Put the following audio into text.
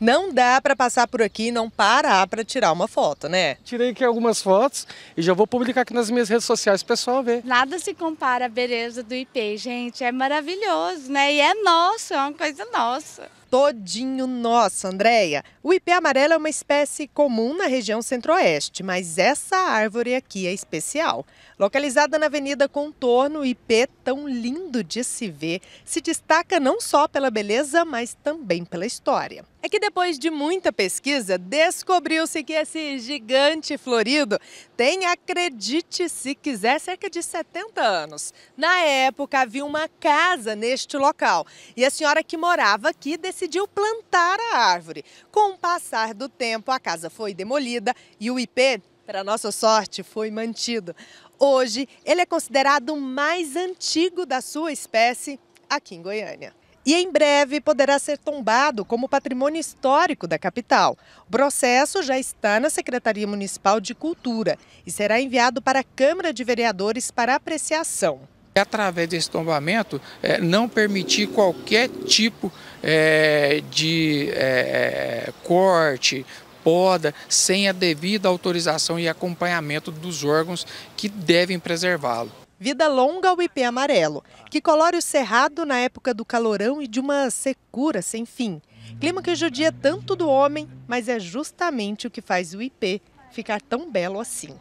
não dá para passar por aqui e não parar para tirar uma foto, né? Tirei aqui algumas fotos e já vou publicar aqui nas minhas redes sociais, pessoal ver. Nada se compara à beleza do IP, gente. É maravilhoso, né? E é nosso, é uma coisa nossa todinho nosso, Andréia. O ipê amarelo é uma espécie comum na região centro-oeste, mas essa árvore aqui é especial. Localizada na Avenida Contorno, o ipê, tão lindo de se ver, se destaca não só pela beleza, mas também pela história. É que depois de muita pesquisa, descobriu-se que esse gigante florido tem, acredite se quiser, cerca de 70 anos. Na época, havia uma casa neste local e a senhora que morava aqui decidiu decidiu plantar a árvore. Com o passar do tempo, a casa foi demolida e o IP, para nossa sorte, foi mantido. Hoje, ele é considerado o mais antigo da sua espécie aqui em Goiânia e em breve poderá ser tombado como patrimônio histórico da capital. O processo já está na Secretaria Municipal de Cultura e será enviado para a Câmara de Vereadores para apreciação. É através desse tombamento, é, não permitir qualquer tipo é, de é, é, corte, poda, sem a devida autorização e acompanhamento dos órgãos que devem preservá-lo. Vida longa ao IP amarelo, que colore o cerrado na época do calorão e de uma secura sem fim. Clima que judia tanto do homem, mas é justamente o que faz o IP ficar tão belo assim.